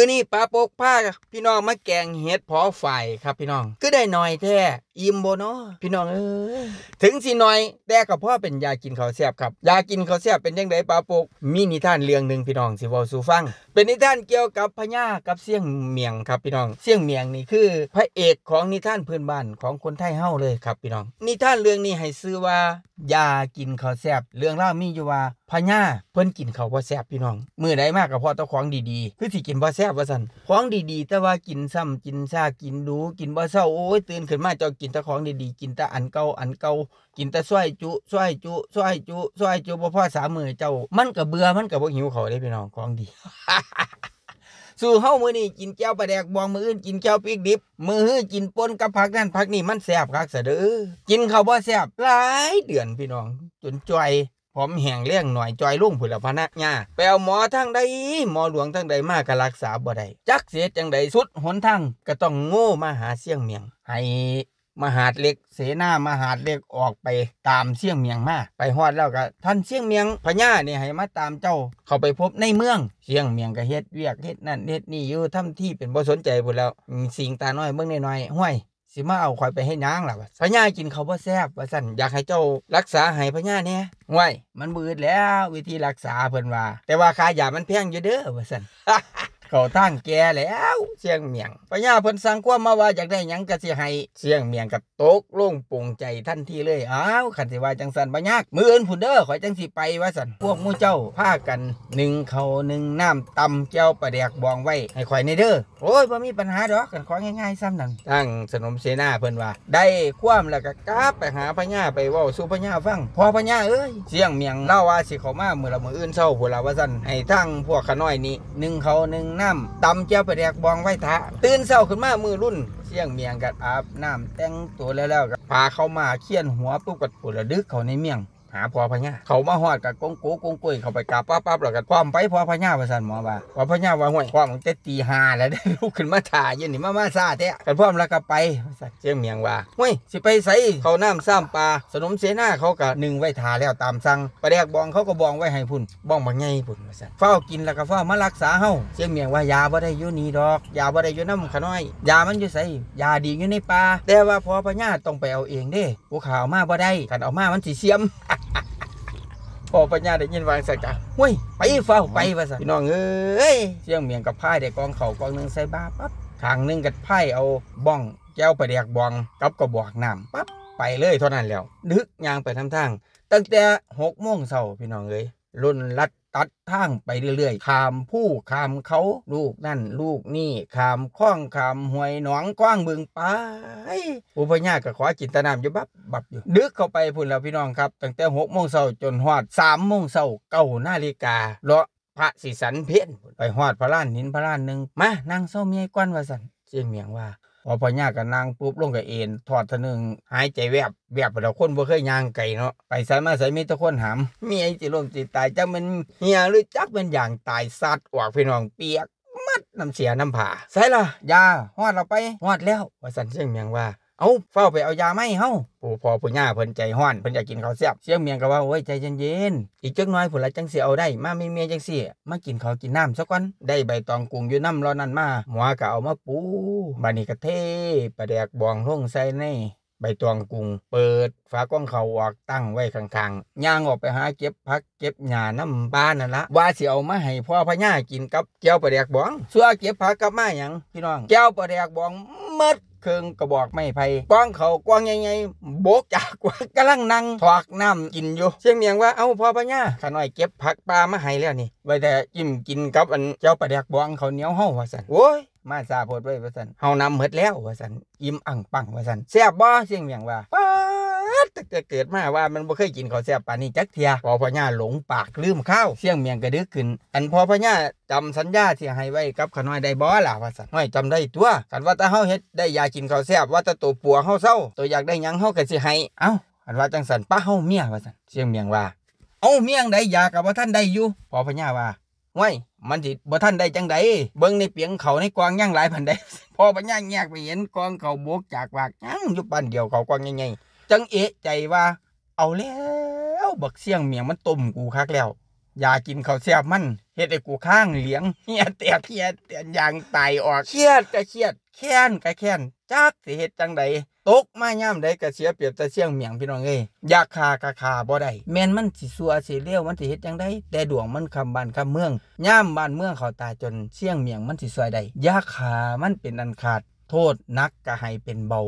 มื่อนี้ปลาโปกผ้าพี่น้องมาแกงเห็ดพอไฟครับพี่น้องก็ได้หน่อยแท้อิ่มบ่เนาะพี่น้องเอ้ถึงสิหน่อยแต่กับพ่อเป็นยากินข้าวแซ่บครับ ยากินข้าวแซ่บเป็นยังไงปลาปก มีนิทานเรื่องหนึ่งพี่น้องสิเว้าสู่ฟังเป็นนิทานเกี่ยวกับพญากับเสี่ยงเมียงครับพี่น้อง เสี่ยงเมียงนี่คือ พระเอกของนิทานพื้นบ้านของคนไทยเฮาเลยครับพี่น้อง นิทานเรื่องนี้ให้ซื้อว่ายากินข้าวแซ่บเรื่องเล่ามีอยู่ว่าพญาเพิ่นกินข้าวบ่แซ่บพี่น้องมือใดมากกับพ่อต้องของดีๆคือสิกินบ่แซ่บว่าซั่นของดีๆแต่ว่ากินซ้ำกินซากินดูกินบ่เศร้าโอ้ยตื่นขึ้นมาเจ้ากินินตะของดีๆกินตะอันเก่าอันเก่ากินตะส้อยจุส้อยจุส้อยจุส้อยจุบ่พ่อสามมือเจ้า มันก็เบื่อมันก็บ่หิวเขาได้พี่น้องของดี สู่เฮ้ามือนี่กินแก้วปลาแดกบองมืออื่นกินแก้วปีกดิบ มือฮื้อกินป่นกับผักนั่นผักนี่มันแสบคักเสดอกินเขาบ่แสบหลาย เดือนพี่น้องจนจ่อยผอมแห้งเลี้ยงหน่อยจอยลุ่งผุละพนัก่าไปเอาหมอทั้งใดหมอหลวงทั้งใดมากก็รักษาบ่ได้จักเสียจังใดสุดหนทางก็ต้องโง่มาหาเสี่ยงเมียงให้มหาดเล็กเสนามหาดเล็กออกไปตามเสี่ยงเมียงมาไปฮอดแล้วก็ท่านเสี่ยงเมียงพญาเนี่ยให้มาตามเจ้า เขาไปพบในเมืองเสี่ยงเมียงก็เฮ็ดเวียกเฮ็ดนั่นเฮ็ดนี่อยู่ทำที่เป็นบ่สนใจพุ่นแล้วสิงตาน้อยเบิ่งน้อยห้วยสิมาเอาคอยไปให้นางล่ะพญากินเขาบ่าแซ่บว่าสั่นอยากให้เจ้ารักษาให้พญาเนี่ยห่วยมันบืดแล้ววิธีรักษาเพิ่นว่าแต่ว่าค่ายามันแพงอยู่เด้อว่าสั่นเขาทั้งแกแล้วเสียงเมียงปัญญาเพิ่นสั่งความมาว่าอยากได้ยังกเสิให้เสียงเมียงกับตกลงปวงใจทันทีเลย อ้าวขันสิว่าจังสันปัญญามืออื่นผุนเด้อขอยจังสิไปว่าสันพวกมู่เจ้า พากันหนึ่งเขาหนึ่งน้ำตำเจ้าประแดกบองไว้ ให้ข่อยในเด้อโอ้ยบ่มีปัญหาดอกกันของ่ายๆซ้ำนั่นตั้งสนมเสนาเพิ่นว่า ได้ความแล้วก็กลับไปหาปัญญาไปเว้าสู่ปัญญาฟังพอปัญญาเอ้ยเสียงเมียงเล่าว่าสิเขามาเมื่อละมืออื่นเศร้าพวกเราว่าสันให้ทั้งพวกขน้อยนี้หนึ่งเขาหนึ่งน้ำตำเจ้าปรแดกบองไว้ทะตื่นเศร้าขึ้นมามือรุ่นเสี่ยงเมียงกัดอาบน้ำแต่งตัวแล้วแล้วพาเข้ามาเคี่ยนหัวปุ๊บกัดปวดระดึกเขาในเมียงหาพอพญาเขามาหอดกับกงโก้กงกุ้ยเขาไปกาป้าป้าแล้วกันความไปพอพญาระสันหมอบ่าพอพญาว่าห่วยความมันจะตีหาแล้วได้ลุกขึ้นมาถ่ายยืนนี่มามาซาแตะกันพวาอมแล้วก็ไปสั่เจียงเมียงว่าห่วยสิไปใส่เขาน้ำซ้ำปลาสนมเสนาเขากบหนึ่งไว้ทาแล้วตามสั่งประเดกบองเขาก็บองไว้ให้พุ่นบองบางไงพุ่นปรสันเฝ้ากินแล้วก็เฝ้ามารักษาเฮาเจียงเมียงว่ายาบ่ได้ยู่นีดอกยาบ่ได้ยู่น้ำขน้อย ยามันอยู่ใส่ยาดีอยู่ในปลาแต่ว่าพอพญาต้องไปเอาเองเด้ กูข่าวมาบ่ได้กันเอามามันสีเสียมพอปัญญาได้ยินวางใส่กะฮ้ยไปเฝ้า ไปว่าสัพี่น้องเอ้ยเชี่ยงเมียงกับพ่ายได้กองเขากองหนึ่งใส่บ้าปั๊บทางนึงกับพ่ายเอาบ้อง แก้วประเดียกบองกับกระบอกน้ำปั๊บ ไปเลยเท่านั้นแล้ว ดึกยางไปทำทาง ตั้งแต่หกโมงเช้าพี่น้องเอ้ยลุนลัดตัดทางไปเรื่อยๆขามผู้ขามเขาลูกนั่นลูกนี่ขามคล้องขามหวยหนองกว้างบึงไปอุปญากะขอจินตนามอยู่บับบับอยู่ดึกเข้าไปพุ่นแล้วพี่น้องครับ ตั้งแต่หกโมงเช้าจนหอดสามโมงเช้าเก้านาฬิกาเลาะพระสิสันเพี้ยนไปหอดพระล้านหินพระล้านหนึ่งมานั่งเศร้าเมียกอนวาสันเจียงเมียงว่าพอพญากับนางปุ๊บลงกับเอ็นถอดทนึง หายใจแวบแวบเตาคนบ่เคยย่างไก่เนาะไปใส่มาใส่มีตะคนหามมีไอ้จิล่มจิตตายจะมันเฮียหรือจักเป็นอย่างตายสัตว์ออกพี่น้องเปียกมัดน้ำเสียน้ำผ่าใส่ละยาหอดเราไปหอดแล้วว่าสันเชียงเมียงว่าเอาเฝ้าไปเอายาไม่เฮ้าโอ้พอปู่ย่าเพิ่นใจห้อนเพิ่นอยากกินข้าวเสียบเสียงเมียงก็ว่าโอ้ยใจเย็นๆ อีกจักน้อยผุนละจังเสียเอาได้มามีเมียจังสีมากินข้าวกินน้ำซะก่อนได้ใบตองกุ้งอยู่น้ำรอนั่นมาหมอก็เอามาปูบานี้ก็เทประแดกบองลงใส่ในใบตองกุ้งเปิดฝากล้องเขาออกตั้งไว้ข้างๆย่างออกไปหาเก็บพักเก็บหญ้าน้ำบ้านนั่นละว่าสิเอามาให้พ่อพญากินกับเจ้าปลาแดกบองสัวเก็บผักกับมาหยังพี่น้องเจ้าปลาแดกบองมดเครื่องกระบอกไม่ไผ่กว้างเขากว้างใหญ่ๆบกจากกว่ากำลังนั่งถอกน้ำกินอยู่ เสียงเมียงว่าเอ้าพ่อพญ่าข้าน้อยเก็บผักปลามาให้แล้วนี่ไว้แต่อิ่มกินกับอันเจ้าปลาแดกบองเขาเหนียวเฮาว่าสันโอ้ยมาซาโพดไว้ว่าสันเฮานำเหมดแล้วว่าสันอิ่มอ่างปังว่าสันแซ่บบ่เสียงเมียงว่าจะดเกิดมาว่ามันบ่เคยกินข้าวแซ่บปานนี้จักเทียพอพญ่าหลงปากลืมข้าวเสียงเมียงกระดึกขึ้น อันพอพญ่าจำสัญญาที่ให้ไว้กับขน้อยได้บ่ล่ะว่าสันน้อยจำได้ตัวกันว่าถ้าเฮาเฮ็ดได้ยากินข้าวแซ่บว่าถ้าตัวปัวเฮาเศร้าตัวอยากได้หยังเฮาก็สิให้เอ้าอันว่าจังสันป้าเฮาเมียว่าสันเสียงเมียงว่าเอ้าเมียงได้ยากับว่าท่านได้อยู่พอพญ่าว่าไว้มันสิบ่ท่านได้จังไดเบิ่งในเปียงเขาในกวางย่างหลายพันได้พอปัญญาแยกไปเห็นกวางเขาบวกจากวากย่างยุบปันเดียวเขากวางใหญ่ๆจังเอะใจว่า เอาแล้วบักเสียงเมียงมันต้มกูคักแล้ว อย่ากินข้าวแซ่บมันเฮ็ดให้กูข้างเหลียงเฮียเตียเฮียเตียนยางไตออกเครียดก็เครียด แค้นก็แค้นจักสิเฮ็ดจังไดตกมาย่ำได้กระเสียเปรียบแต่เสี่ยงเมียงพี่น้องเอ้ยยากคากะคาบ่ได้แม่นมันสิซัวสิเลี้ยวมันสิเฮ็ดยังได้แต่ดวงมันคำบ้านคำเมืองย่ำบ้านเมืองเขาตายจนเสี่ยงเมียงมันสิสวยได้ยากคามันเป็นอันขาดโทษนักกะให้เป็นเบา